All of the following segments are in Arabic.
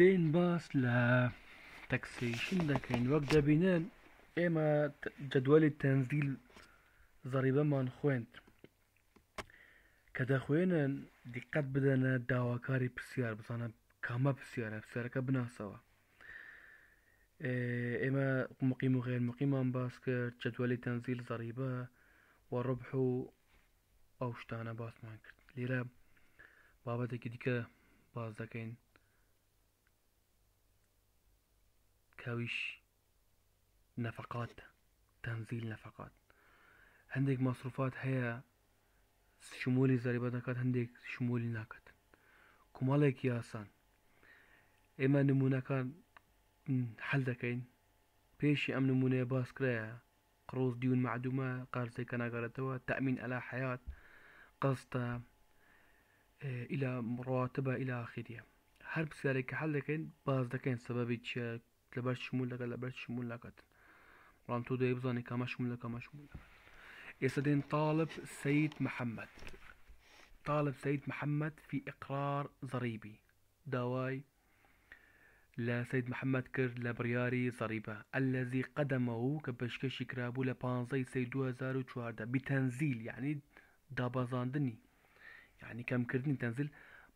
دین باس لە تەکسیشن دەکەین وەک دەبینن ئێمە جدوەلی تەنزیل زەریبەمان خوێند کە دەخوێنن دیقەت بدەنە داواکاری پرسیار بزانە کامە پرسیارە پرسیارەکە بناسەوە ئێمە مقیم و غێر مقیمان باس کرد جدوەلی تەنزیل زەریبە و ڕبح و ئەو شتانە باسمان کرد لێرە بابەتێکی دیکە باز دەکەین كاويش نفقات تنزيل نفقات عندك مصروفات هي شمولي ضريبة نكات عندك شمولي نكات يا سان اما نمونا كان حل دكين بيشي ام نمونا باس قروض ديون معدومة قارزي كان قرتوا تأمين على حياة قصة إلى مراتبة إلى آخره هر بسیارێک کە حل دەکەین باز دەکەین سەبەبی لبرد شمول لگا لبرد شمول لگت تو ده يبزاني كما شمول كما شمول يسدين طالب سيد محمد طالب سيد محمد في إقرار ضريبي دواي سيد محمد كر لبرياري ضريبة الذي قدمه كبشكش كرابو لبانزي سيد هزارو چواردا بتنزيل يعني دابازاندني يعني كم كردني تنزل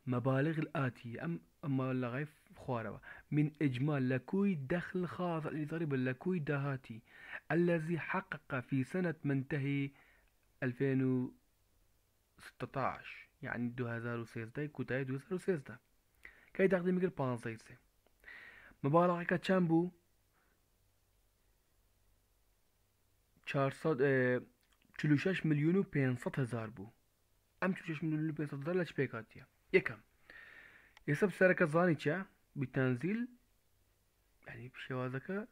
مبالغ الآتي أم اما لغاية خواروا من اجمال لكوي دخل خاضع لضرب لكوي دهاتي الذي حقق في سنة منتهي 2016 يعني 2013 كوتاي 2013 كي داخل مگر 15 مبالغه که چند بو 400 46 میلیون و 500 هزار بو ام 46 میلیون و 500 هزار لچ پیکاتیه یکم يسب سيارة زانيتشا بتنزيل يعني بشوازك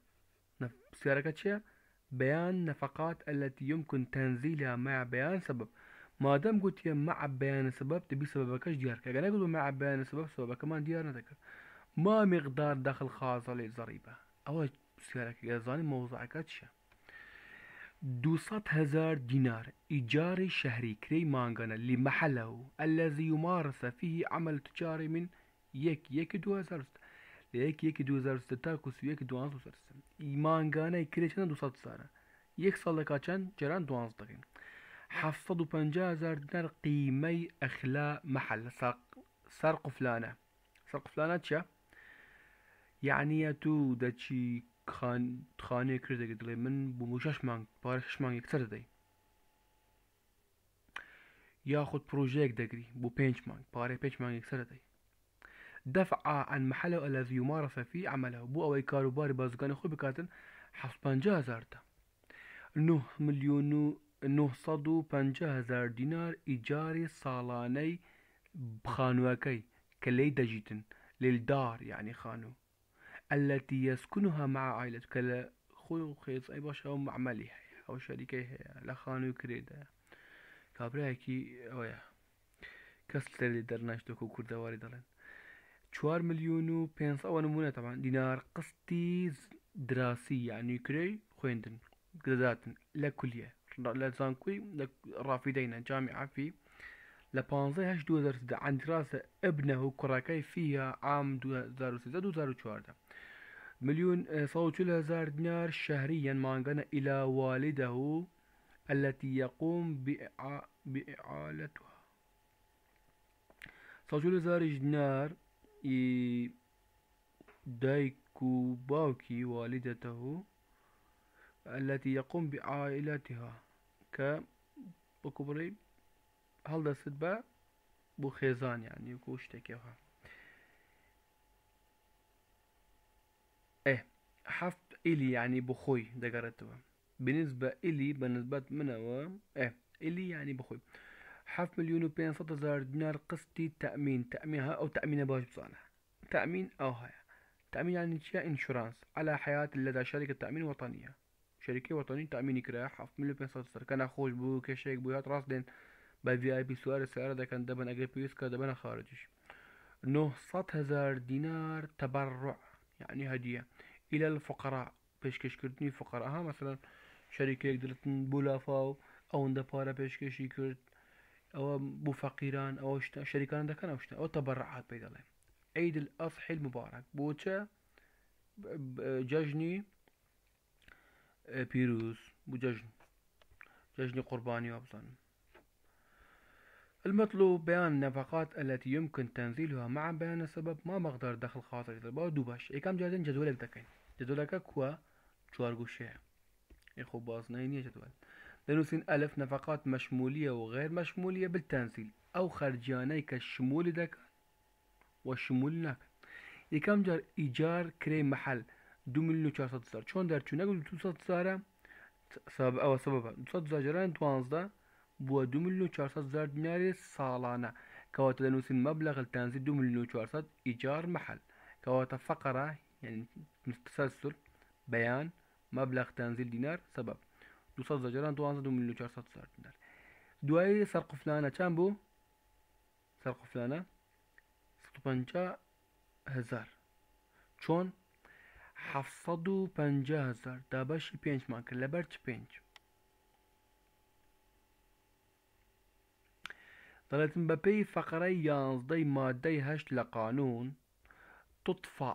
سيارة بيان نفقات التي يمكن تنزيلها مع بيان سبب ما دام قلت مع بيان سبب تبي سببك ديارك يعني انا قلت مع بيان سبب سببك كمان ديارنا ذكر ما مقدار دخل خاص للضريبة او سيارك زاني موضعك تشا دوسات هزار دينار إيجار شهري كري مانغانا لمحله الذي يمارس فيه عمل تجاري من 1-2-2006 1-2-2006 İmangane kireçine 200 sara. Yek salla kaçan ceran 12 dakika. 75000 دينار قيمي اخلاء محل سرق سرق فلانه سرق فلانه چه يعني تو دچي خان خانه کرده گدلی من بموشش من پارش من یکتر دی یا خود پروژه یک دگری بو پنج من پاره پنج من یکتر دی دفع عن محله الذي يمارس فيه عمله بو أوي كاروباري بازگان خو بكاتن حسبانجا هزار تا نه مليون نه صد و هزار دينار إيجاري سالاني بخانوكي كلي دجيتن للدار يعني خانو التي يسكنها مع عائلتك كلا خو خيص أي باشا أو معملي أو شركة هي لخانو كريدا كابريكي أويا کەس لە لێ دەرناشتۆکە و کووردەواری 4 میلیون و 500 ئەوە نمونونەتەوان دینار قستی دراسی یعنی کری خوێندن گرزاتن لە کولیە لە زانکوی ڕافیدەینە جامی عافی لە 15 عندراسە ئەبنە و کوڕەکەی فیە عام 2014 ملیون هزار دینار شەهری یەن مانگەنە ئیلاوالیدە و التي يقوم بإعالتها سجل زارج دينار دايك باوكي والدته التي يقوم بعائلتها ك بكبري هل دست بە بۆ خێزان یعنی وکو شتێکێخوا ئێ حەفت ئیلی یعنی بخۆی دەگەڕێتەوە بنز بە ئیلی بەنسبەت منەوە ئێ ئیلی یعنی بخۆی حفل صد هزار دينار قسطي تأمين تأمين أو تأمين باج بصانع تأمين أو هاي تأمين يعني انشورانس على حياة لدى شركة تأمين وطنية شركة وطنية تأمين كراح حفل صد هزار كان أخوش بو كشيك بو راس دين باي في اي بي سوار السؤال ده كان دبن أجر كان دبن خارجش نه هزار دينار تبرع يعني هدية إلى الفقراء پیشکش کردنی فقراءها مثلا شركة یک دلتن بولافاو ئەوەندە پارە پێشکەشی کرد او بو فقيران او شتا شريكان كان او شتا او تبرعات بيد الله عيد الاضحى المبارك بوتا ججني بيروز بو ججن ججني قرباني وابصن المطلوب بيان النفقات التي يمكن تنزيلها مع بيان السبب ما مقدار دخل خاطر يطلبه دوباش اي كام جازين جدولك دكين جدولك كوا چوار اي خب باز يا جدول لنسن ألف نفقات مشمولية وغير مشمولية بالتنزيل أو خرجاني كالشمول دك والشمول نك يكام جار إيجار كري محل دو مليون و چهارصد شون چون در چون نگو دوصد هزاره سبب او سبب دوصد هزار جران توانزده بو دو مليون و چهارصد هزار سالانا كواتا دنوسين مبلغ التنزيل دو مليون وشوارسات إيجار محل كواتا فقرة يعني تسلسل بيان مبلغ تنزيل دينار سبب 200 جران 12 میلیون 400 هزار دینار دوای سەرقفلانە چان بوو سەرقفلانە 150 هزار چۆن 750 هزار دا بەشی پێنجمان کرد لەبەر چ پێنج دەڵێتم بە پێی فەقەرەی یانزدەی مادەی هەشت لە قانون تطفى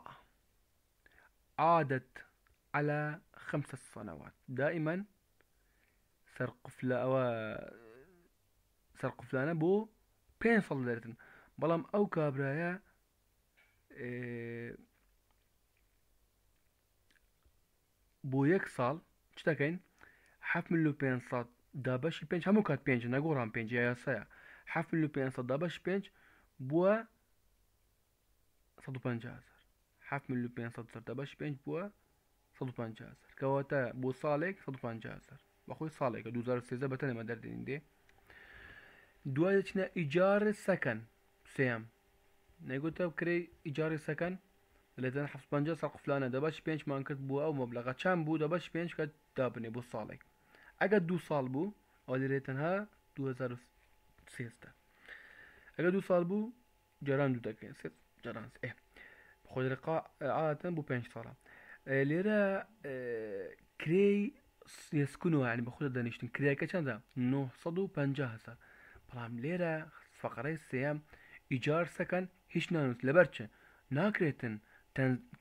عادت على خمسة سنوات دائما سەرقفلە ئەوە سەرقفلانە بۆ پێ سەڵ دەرتن بەڵام ئەو کابرایە بۆ یەک ساڵ چ دەکەین حمل و 500 دابەشی پێنج هەموو کات پێنج نەگۆڕان پێنج یاسەیە حمل و 500 دابەش پێنج بووە 150 حمل و 500 دابەش پێنج بووە 150 کەواتە بۆ ساڵێک 150 هزار بەخۆی ساڵێکە 2013 بە تەنەمە دەردێنین دێ دوای دەچینە ئیجار سەکەن سم نەگوتە بکرێ ئیجاری سەکەن لەدەن 15 سا قفلانە دەبش پێنجمان کرد بووە ئەو مەبلغە چند بوو دەبش پێنج کە دابنێ بۆ ساڵێک ئەگە دو ساڵ بوو ئەو دەرێت تەنها 2013 ئەگە دو ساڵ بوو جاران دوو دەکەین سێ جاران ئێ خۆدرقا ئاتەن بوو پێنج ساڵە لێرە کرێی يسكنوا يعني بخوذ دانيشتن كريا كتشاندا 950 هزار بلام ليرة فقرة سيام إيجار سكن هیچ نانووس لەبەرچە ناکرێتن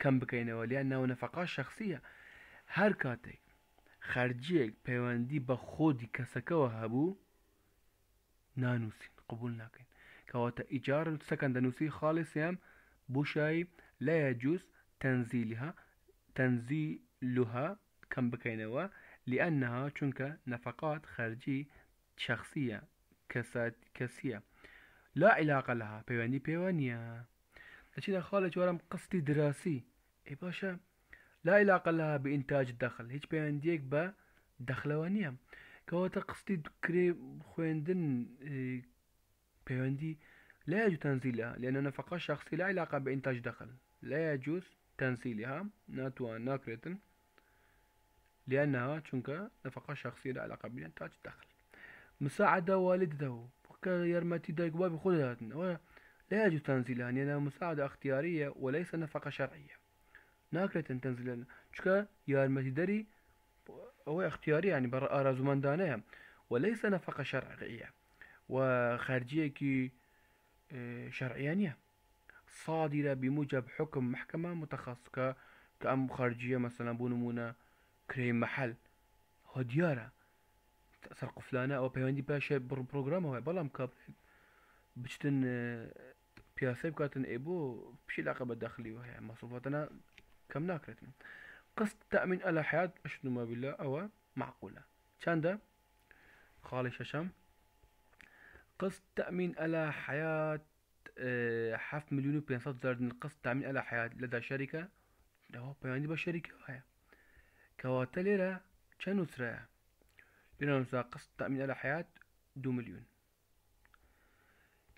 کەم بکەینەوە لیان ناو نەفقا شخصیە هەر کاتێک خەرجیەک پەیوەندی بە خۆدی کەسەکەەوە هەبوو نانووسین قبول ناکەین کەواتە ئیجار سەکەند دەنووسی خاڵی سیام بوشایی لایە جووس تەنزیلیها تەنزی لوها کەم بکەینەوە لأنها چونك نفقات خارجي شخصية كسية لا علاقة لها بيواني بيوانيا أشينا خالج ورم قصدي دراسي إي باشا لا علاقة لها بإنتاج الدخل هيج ديك با دخلوانية كواتا قصدي دكري خويندن دي لا يجوز تنزيلها لأن نفقات شخصية لا علاقة بإنتاج دخل لا يجوز تنزيلها ناتوان ناكريتن لأنها تشونكا نفقة شخصية لا علاقة بها تاج الدخل مساعدة والدته كيرمتي دايك بابي خذها لا يجوز تنزيلها لأنها مساعدة اختيارية وليس نفقة شرعية ناكلة تنزيلها تشكا يا داري هو اختياري يعني برا رازماندانه وليس نفقة شرعية وخارجية كي آه، شرعيانية صادرة بموجب حكم محكمة متخصصة كأم خارجية مثلا بنمونة كري محل هديارة سرق فلانة أو بيواندي باشا بر بروغرام هو بلا مكابر بشتن آه، بياسي بكاتن إيبو بشي لعقة بداخلي وهاي مصروفاتنا كم ناكرتنا قصد تأمين على حياة أشنو ما بلا أو معقولة شاندا خالي ششم قصد تأمين على حياة آه، حف مليون و بيانسات زاردن قصد تأمين على حياة لدى شركة ده هو بياندي شركة هيا كواتلرا كنوسرا چەند نووسرایە لێرە قسط تأمين على حياة دو مليون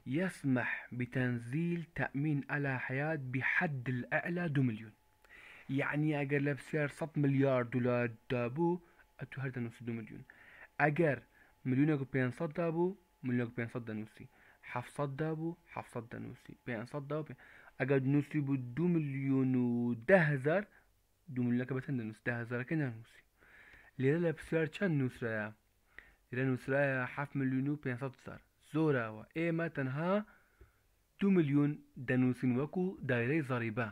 يسمح بتنزيل تأمين على حياة بحد الأعلى دو مليون يعني أجر لبسير صد مليار دولار دابو أتوهر هردا دو مليون أجر مليون أكو بين صد دابو مليون أكو بين صد حف صد دابو صد نوسي بين صد دابو بين أجر نوسي بدو دو مليون ودهزر dumlakabatan da nustahazarakana nusi لێرە لە پرسیار چەند نووسراە لە نووسراە 7 میلیون و 500 سەر زۆراوە ئێمە تەنها دو میلیۆن دەنووسین وەکو دایرەی زەریبە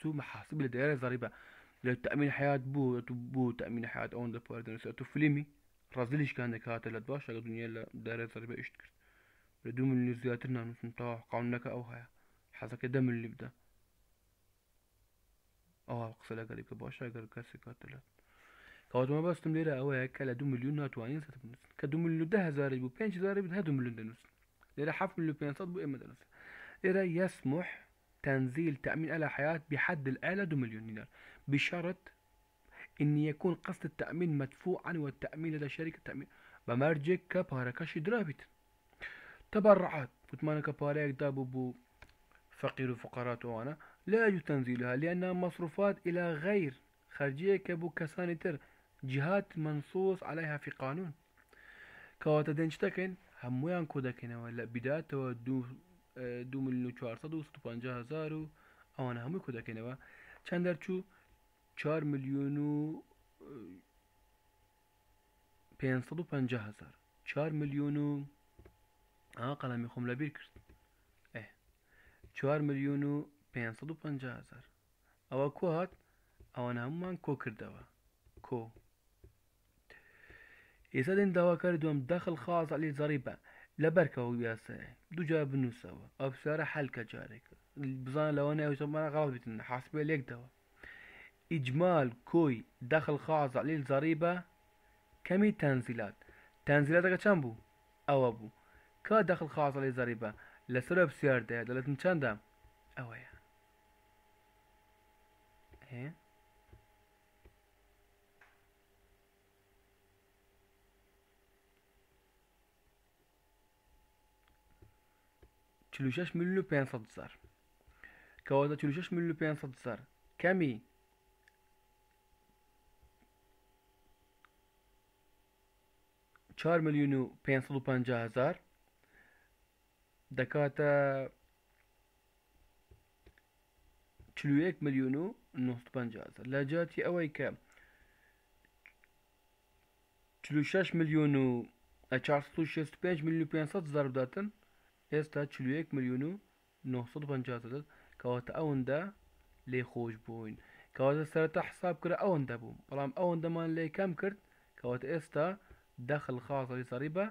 سو محاسب لە دایرە زەریبە لە تەمین حیات بوو بوو تەمین حیات ئەوەن دەپار دەنووسێت و فلیمی ڕازلیشکان دەکاتە لە دو شەکە دنیا لە دارە زەریبە ئیشت کرد لە دو میلیون زیاتر نانووسن تەواو قانونەکە ئەو هەیە حەزەکە دە ملی بدە او هقفلها جريب كده بقى شجر كاسي كاتل كواد ما بس تمليرا او هيك لا دو مليون ناتو وين سات بنس كدو مليون ده هزاري بو بينش زاري بده دو مليون دنس ليرا حف مليون بين صد بو ام دنس ليرا يسمح تنزيل تأمين على حياة بحد الآلة دو مليون دينار بشرط أن يكون قصد التأمين مدفوعا والتأمين لدى شركة التأمين بمرجك كباركاش درابت تبرعات بتمانا كبارك دابو بو فقير وفقرات وانا لا يجوز تنزيلها لأنها مصروفات إلى غير خرجية كبو كساني تر جهات منصوص عليها في قانون كواتا دنشتكن همویان کۆدەکەنەوە لە بیداتەوە دو میلیون و 450 هزار و ئەوانە هەمووی کۆدەکەنەوە چەند دەرچوو 4 میلیون و 550 هزار 4 میلیون و ئا قەڵەمی خۆم لەبیر کرد 4 میلیون و 550هزار ئەوە کۆ هات ئەوە هەمومان کۆ کردەوە کۆ ئێستا دێن داواکاری دوم دەخل خاز علی زەریبە لە بەرکەەوە یاسەیە دوجار بنووسەوە ئەو فسیارە هەلکە جارێک بزان لەوە ناویمانە غاڵ بتن حسبێ لێکدەوە ئیجمال کۆی دەخل خاز علی زەریبە کەمی تەنزیلات تەنزیلاتەکە چەند بوو ئەوە بوو کە دەخل خاز علی زەریبە لەسەر بسیاردەیە دەڵێتن چەندە ئەوەیە He? Чулушаш мүллү пенса дусар. Кавада чулушаш мүллү пенса дусар. Кеми. Чар миллиону пенсалу панджа хазар. Даката چلوەک ملیون و 1950 لە جاتی ئەوەی کە 46 میلیۆن و 465 میلیون 500 زار بداتن ئێستا چلوەک میلیون و 950 کەواتە ئەوەندا لێ خۆش بووین کەواتە سەرەتا حساب کرا ئەوەندا بووم بەڵام ئەوەندەمان لێ کەم کرد کەواتە ئێستا دەخل خاڵی سەری بە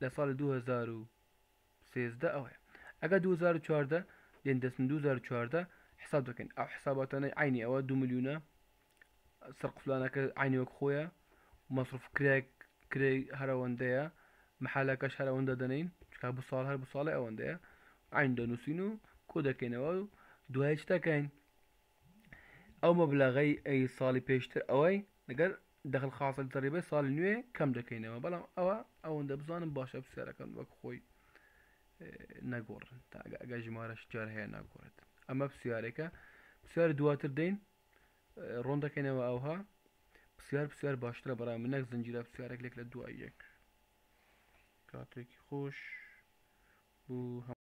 لە ساڵی 2013 ئەوەیە ئەگە 2014 دێن دەستن 2014 حساب دەکەن ئەو حساباتانەی عینی ئەوە دو میلیونە سەرقفلانەکە عینیوەک خۆیە مەصرف کرێک کرێ هەرەوەندەیە مححالەکەش هەرەوەندە دەنین چک بە ساڵ هەر ساڵی ئەوەندەیە عین دەنووسین و کۆ دەکەینەوە و دوای چ دەکەین ئەو مەبلغی ئەی ساڵی پێشتر ئەوەی لەگەر دەخل خاصل تەریبە ساڵی نوێ کەم دەکەینەوە بەڵام ئەوە ئەوەندە بزانم باشە پرسیارەکەن وەک خۆی نەگۆڕن تا ئەگە ژمارەش جار هەیە ناگۆڕێت ئەمە پرسیارێکە پرسیار دواتر دەین ڕۆن دەکەینەوە ئەوها پرسیار پرسیار باشترە بەرام منەک زنجیرە پرسیارێک لێک لە دوای یەک کاتێکی خۆش بوو